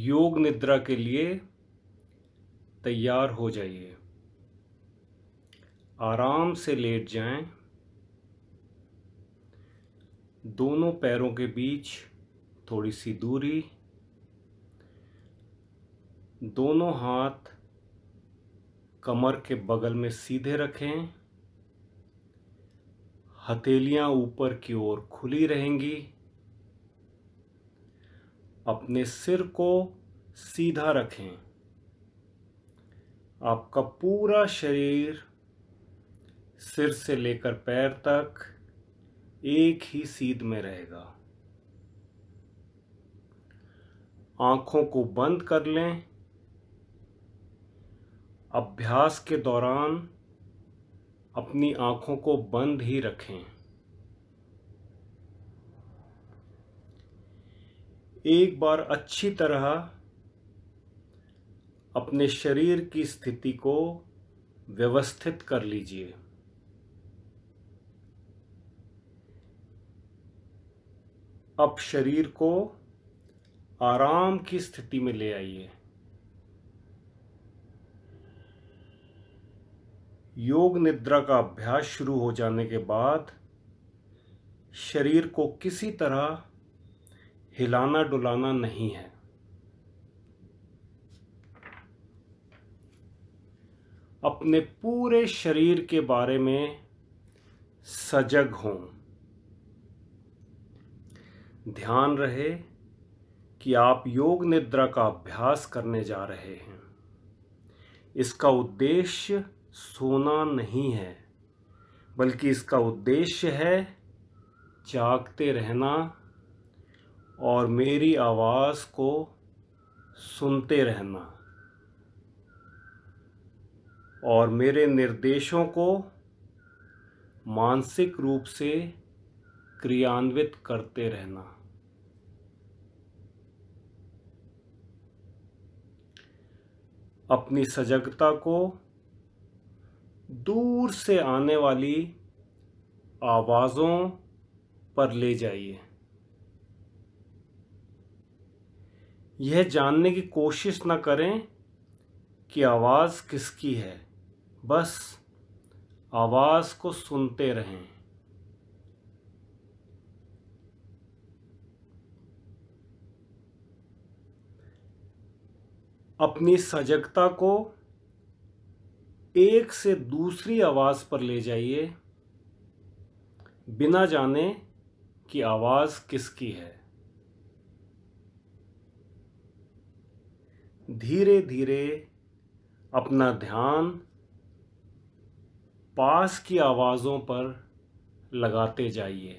योग निद्रा के लिए तैयार हो जाइए आराम से लेट जाएं, दोनों पैरों के बीच थोड़ी सी दूरी दोनों हाथ कमर के बगल में सीधे रखें हथेलियां ऊपर की ओर खुली रहेंगी अपने सिर को सीधा रखें आपका पूरा शरीर सिर से लेकर पैर तक एक ही सीध में रहेगा आंखों को बंद कर लें अभ्यास के दौरान अपनी आंखों को बंद ही रखें एक बार अच्छी तरह अपने शरीर की स्थिति को व्यवस्थित कर लीजिए अब शरीर को आराम की स्थिति में ले आइए योग निद्रा का अभ्यास शुरू हो जाने के बाद शरीर को किसी तरह हिलाना डुलाना नहीं है अपने पूरे शरीर के बारे में सजग हों ध्यान रहे कि आप योग निद्रा का अभ्यास करने जा रहे हैं इसका उद्देश्य सोना नहीं है बल्कि इसका उद्देश्य है जागते रहना और मेरी आवाज़ को सुनते रहना और मेरे निर्देशों को मानसिक रूप से क्रियान्वित करते रहना अपनी सजगता को दूर से आने वाली आवाज़ों पर ले जाइए यह जानने की कोशिश न करें कि आवाज़ किसकी है बस आवाज़ को सुनते रहें अपनी सजगता को एक से दूसरी आवाज़ पर ले जाइए बिना जाने कि आवाज़ किसकी है धीरे धीरे अपना ध्यान पास की आवाज़ों पर लगाते जाइए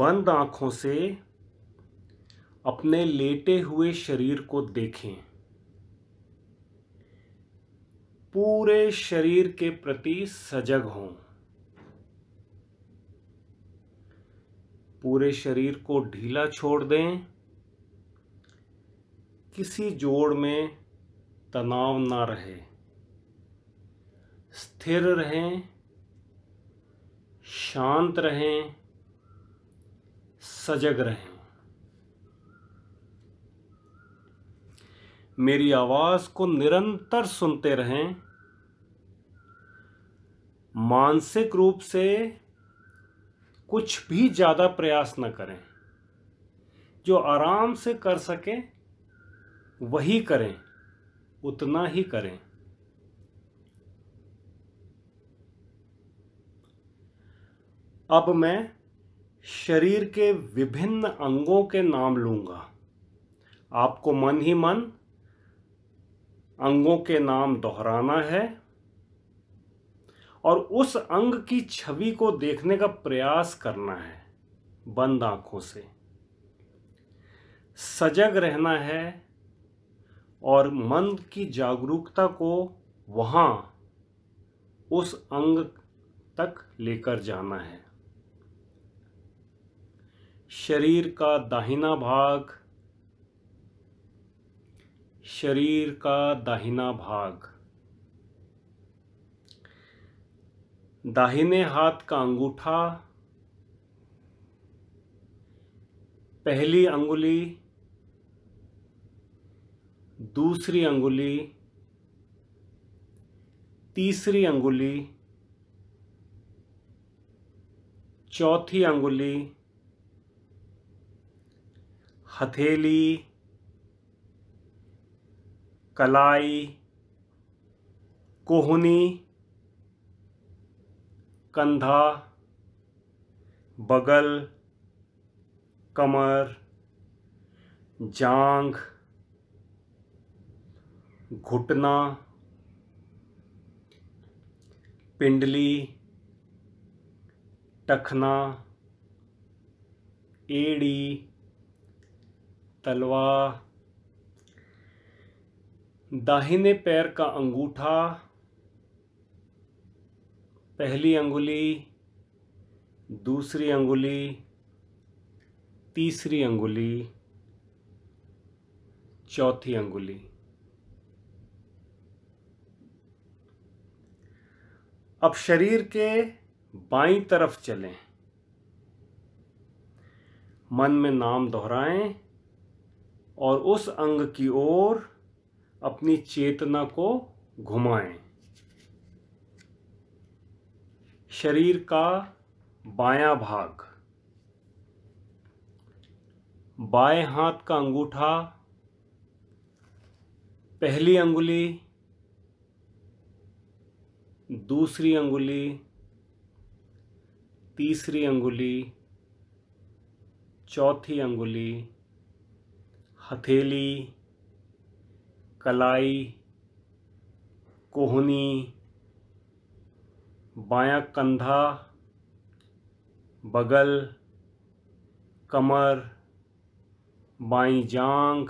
बंद आंखों से अपने लेटे हुए शरीर को देखें पूरे शरीर के प्रति सजग हों पूरे शरीर को ढीला छोड़ दें किसी जोड़ में तनाव ना रहे स्थिर रहें शांत रहें सजग रहें मेरी आवाज को निरंतर सुनते रहें मानसिक रूप से कुछ भी ज़्यादा प्रयास न करें जो आराम से कर सकें वही करें उतना ही करें अब मैं शरीर के विभिन्न अंगों के नाम लूंगा आपको मन ही मन अंगों के नाम दोहराना है और उस अंग की छवि को देखने का प्रयास करना है बंद आंखों से सजग रहना है और मन की जागरूकता को वहां उस अंग तक लेकर जाना है शरीर का दाहिना भाग शरीर का दाहिना भाग दाहिने हाथ का अंगूठा पहली अंगुली दूसरी अंगुली तीसरी अंगुली चौथी अंगुली हथेली कलाई कोहनी कंधा बगल कमर जांघ घुटना पिंडली टखना एड़ी तलवा दाहिने पैर का अंगूठा पहली अंगुली दूसरी अंगुली तीसरी अंगुली चौथी अंगुली अब शरीर के बाई तरफ चलें मन में नाम दोहराएं और उस अंग की ओर अपनी चेतना को घुमाएं शरीर का बायां भाग बाएं हाथ का अंगूठा पहली अंगुली दूसरी अंगुली तीसरी अंगुली चौथी अंगुली हथेली कलाई कोहनी बायां कंधा बगल कमर बाई जांघ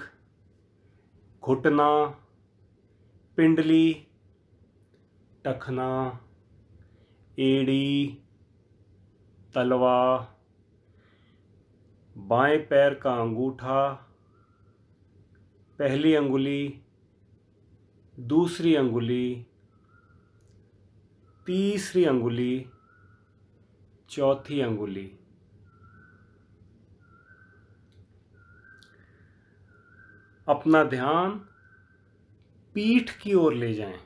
घुटना पिंडली टखना एड़ी तलवा बाएं पैर का अंगूठा पहली अंगुली दूसरी अंगुली तीसरी अंगुली चौथी अंगुली अपना ध्यान पीठ की ओर ले जाएं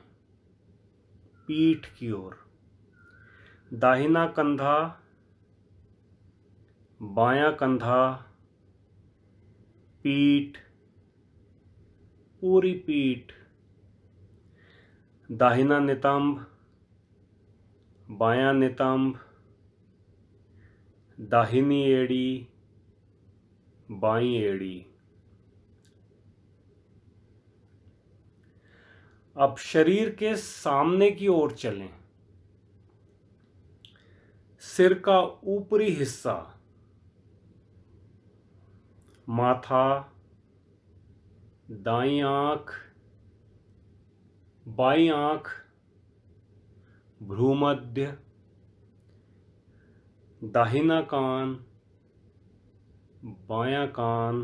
पीठ की ओर दाहिना कंधा बायां कंधा पीठ पूरी पीठ दाहिना नितंब बायां नितंब दाहिनी एड़ी बाई एड़ी अब शरीर के सामने की ओर चलें सिर का ऊपरी हिस्सा माथा दाई आंख बाई आंख भ्रूमध्य दाहिना कान बायां कान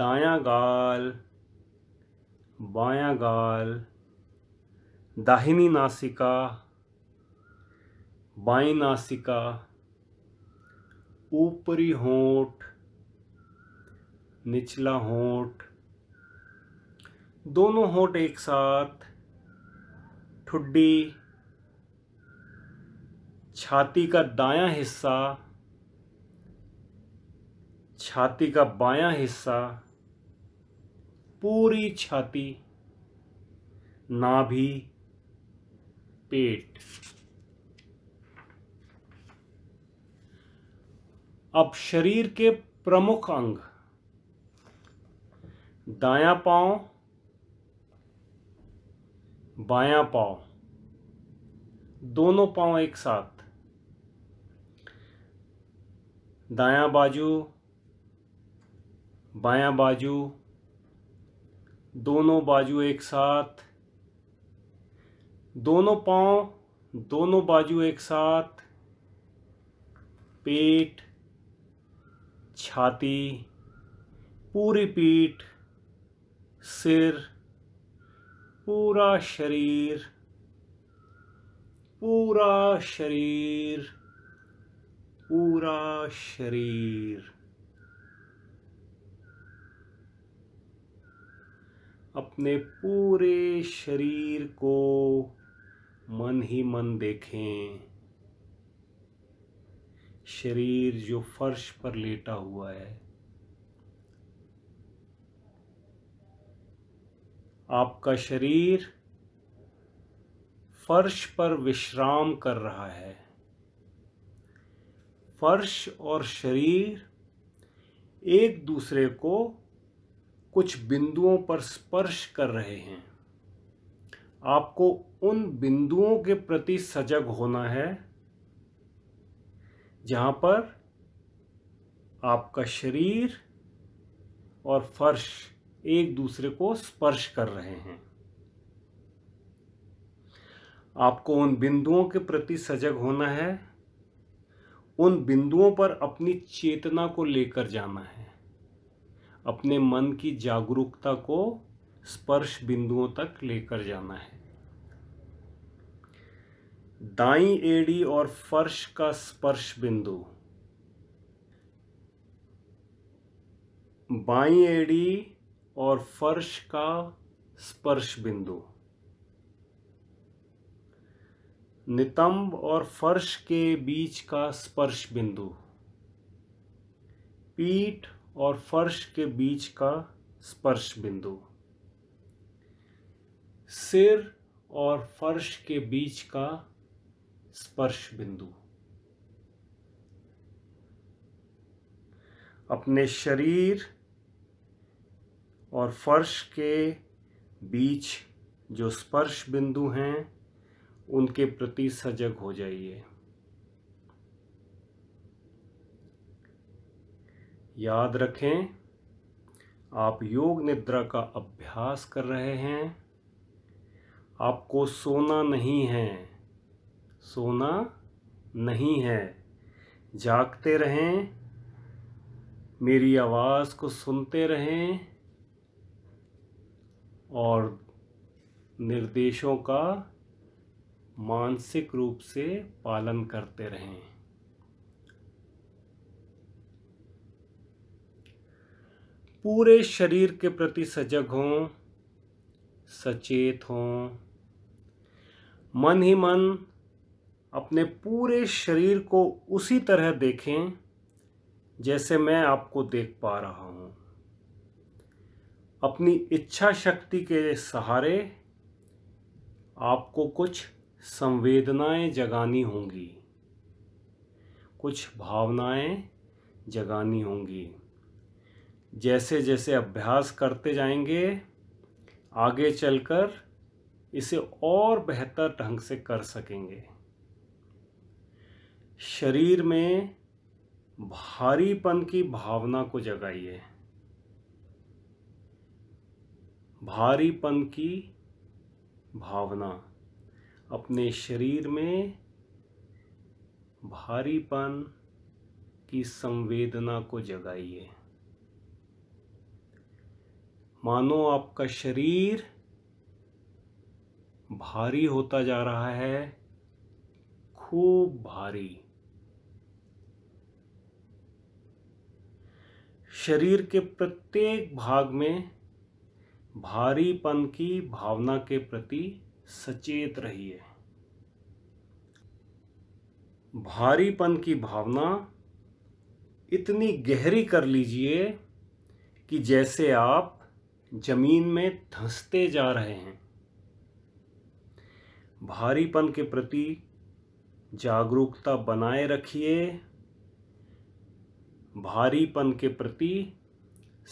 दायां गाल बायां गाल दाहिनी नासिका बाई नासिका ऊपरी होंठ निचला होंठ दोनों होंठ एक साथ ठुड्डी छाती का दायां हिस्सा छाती का बायां हिस्सा पूरी छाती नाभि पेट अब शरीर के प्रमुख अंग दायां पांव बायां पाँव दोनों पाँव एक साथ दायां बाजू बायां बाजू दोनों बाजू एक साथ दोनों पाँव दोनों बाजू एक साथ पेट छाती पूरी पीठ सिर पूरा शरीर पूरा शरीर पूरा शरीर अपने पूरे शरीर को मन ही मन देखें शरीर जो फर्श पर लेटा हुआ है आपका शरीर फर्श पर विश्राम कर रहा है फर्श और शरीर एक दूसरे को कुछ बिंदुओं पर स्पर्श कर रहे हैं आपको उन बिंदुओं के प्रति सजग होना है जहां पर आपका शरीर और फर्श एक दूसरे को स्पर्श कर रहे हैं आपको उन बिंदुओं के प्रति सजग होना है उन बिंदुओं पर अपनी चेतना को लेकर जाना है अपने मन की जागरूकता को स्पर्श बिंदुओं तक लेकर जाना है दाई एड़ी और फर्श का स्पर्श बिंदु बाई एड़ी और फर्श का स्पर्श बिंदु नितंब और फर्श के बीच का स्पर्श बिंदु पीठ और फर्श के बीच का स्पर्श बिंदु सिर और फर्श के बीच का स्पर्श बिंदु अपने शरीर और फर्श के बीच जो स्पर्श बिंदु हैं उनके प्रति सजग हो जाइए याद रखें आप योग निद्रा का अभ्यास कर रहे हैं आपको सोना नहीं है सोना नहीं है जागते रहें मेरी आवाज़ को सुनते रहें और निर्देशों का मानसिक रूप से पालन करते रहें पूरे शरीर के प्रति सजग हों सचेत हों मन ही मन अपने पूरे शरीर को उसी तरह देखें जैसे मैं आपको देख पा रहा हूँ अपनी इच्छा शक्ति के सहारे आपको कुछ संवेदनाएं जगानी होंगी कुछ भावनाएं जगानी होंगी जैसे जैसे अभ्यास करते जाएंगे आगे चलकर इसे और बेहतर ढंग से कर सकेंगे शरीर में भारीपन की भावना को जगाइए भारीपन की भावना अपने शरीर में भारीपन की संवेदना को जगाइए मानो आपका शरीर भारी होता जा रहा है खूब भारी शरीर के प्रत्येक भाग में भारीपन की भावना के प्रति सचेत रहिए भारीपन की भावना इतनी गहरी कर लीजिए कि जैसे आप जमीन में धंसते जा रहे हैं भारीपन के प्रति जागरूकता बनाए रखिए भारीपन के प्रति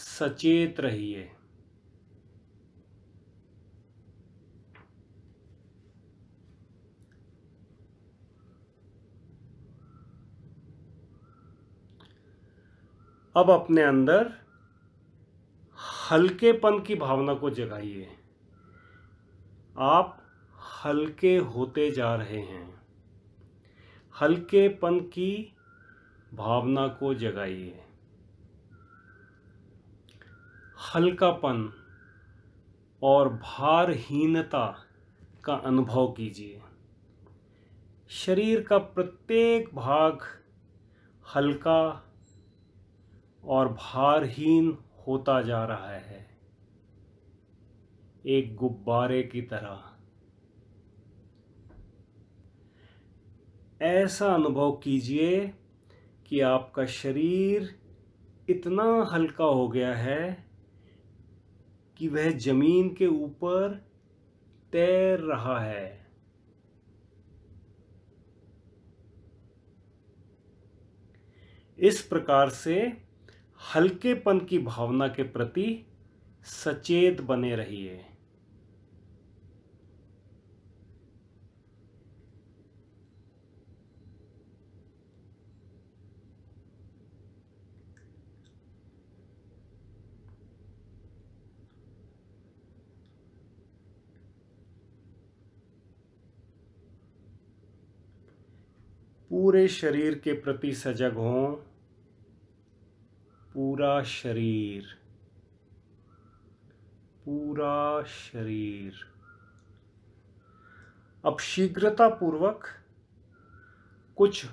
सचेत रहिए अब अपने अंदर हल्केपन की भावना को जगाइए आप हल्के होते जा रहे हैं हल्केपन की भावना को जगाइए हल्कापन और भारहीनता का अनुभव कीजिए शरीर का प्रत्येक भाग हल्का और भारहीन होता जा रहा है एक गुब्बारे की तरह ऐसा अनुभव कीजिए कि आपका शरीर इतना हल्का हो गया है कि वह जमीन के ऊपर तैर रहा है इस प्रकार से हल्केपन की भावना के प्रति सचेत बने रहिए पूरे शरीर के प्रति सजग हों पूरा शरीर पूरा शरीर अब पूर्वक कुछ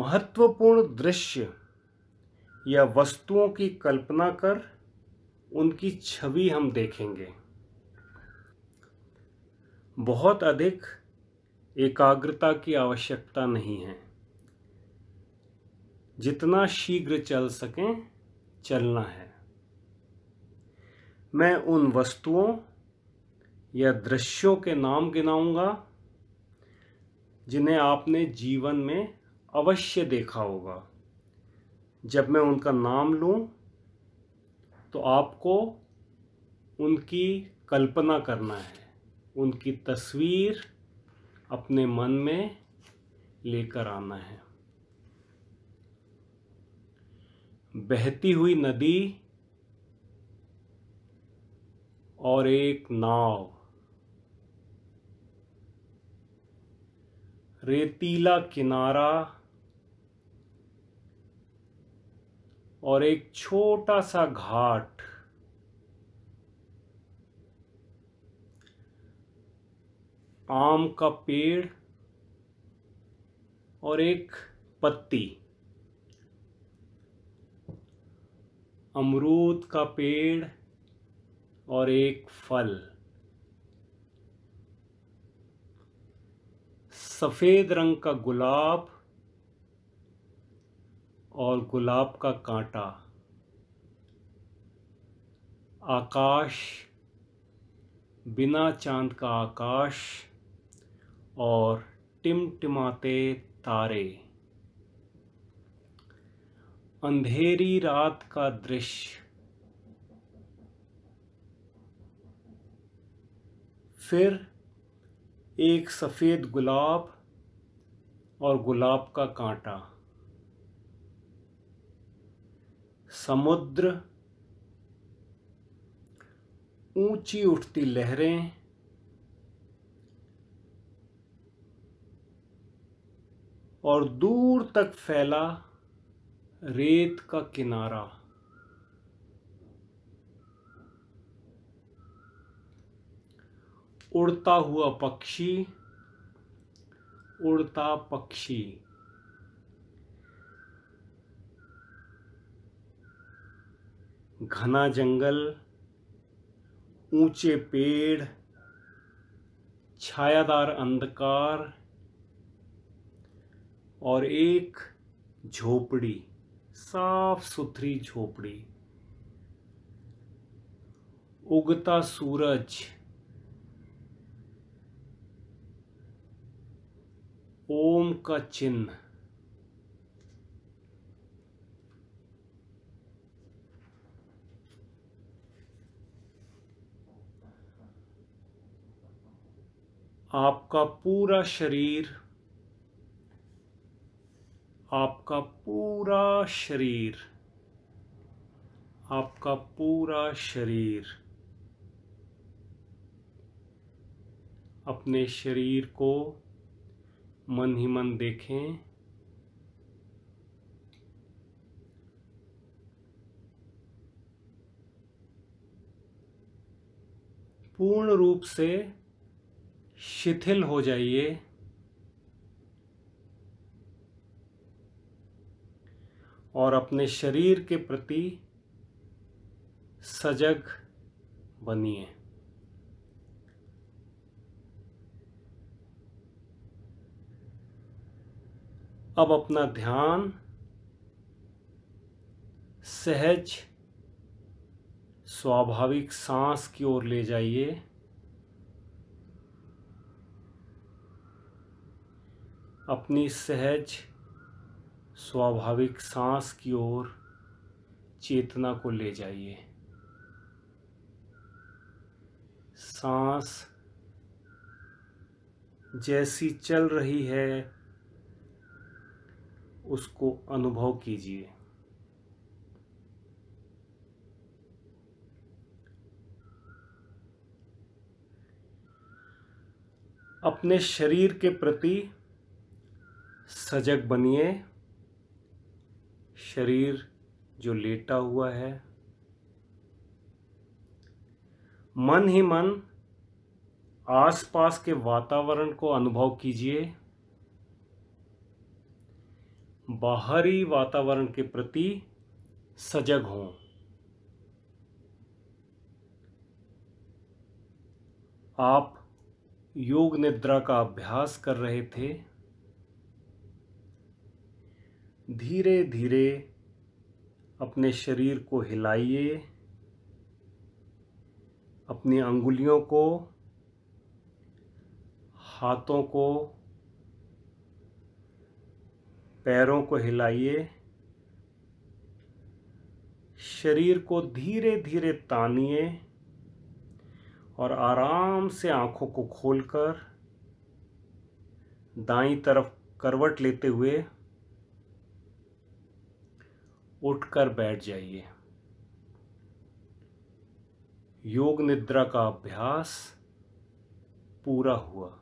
महत्वपूर्ण दृश्य या वस्तुओं की कल्पना कर उनकी छवि हम देखेंगे बहुत अधिक एकाग्रता की आवश्यकता नहीं है जितना शीघ्र चल सकें चलना है मैं उन वस्तुओं या दृश्यों के नाम गिनाऊंगा जिन्हें आपने जीवन में अवश्य देखा होगा जब मैं उनका नाम लूं तो आपको उनकी कल्पना करना है उनकी तस्वीर अपने मन में लेकर आना है बहती हुई नदी और एक नाव रेतीला किनारा और एक छोटा सा घाट आम का पेड़ और एक पत्ती अमरूद का पेड़ और एक फल सफ़ेद रंग का गुलाब और गुलाब का कांटा आकाश बिना चांद का आकाश और टिमटिमाते तारे अंधेरी रात का दृश्य फिर एक सफ़ेद गुलाब और गुलाब का कांटा समुद्र ऊंची उठती लहरें और दूर तक फैला रेत का किनारा उड़ता हुआ पक्षी उड़ता पक्षी घना जंगल ऊंचे पेड़ छायादार अंधकार और एक झोपड़ी साफ सुथरी झोपड़ी उगता सूरज ओम का चिन्ह आपका पूरा शरीर आपका पूरा शरीर आपका पूरा शरीर अपने शरीर को मन ही मन देखें पूर्ण रूप से शिथिल हो जाइए और अपने शरीर के प्रति सजग बनिए अब अपना ध्यान सहज स्वाभाविक सांस की ओर ले जाइए अपनी सहज स्वाभाविक सांस की ओर चेतना को ले जाइए सांस जैसी चल रही है उसको अनुभव कीजिए अपने शरीर के प्रति सजग बनिए शरीर जो लेटा हुआ है मन ही मन आसपास के वातावरण को अनुभव कीजिए बाहरी वातावरण के प्रति सजग हों आप योग निद्रा का अभ्यास कर रहे थे धीरे धीरे अपने शरीर को हिलाइए अपनी अंगुलियों को हाथों को पैरों को हिलाइए शरीर को धीरे धीरे तानिए और आराम से आंखों को खोलकर दाई तरफ करवट लेते हुए उठकर बैठ जाइए योग निद्रा का अभ्यास पूरा हुआ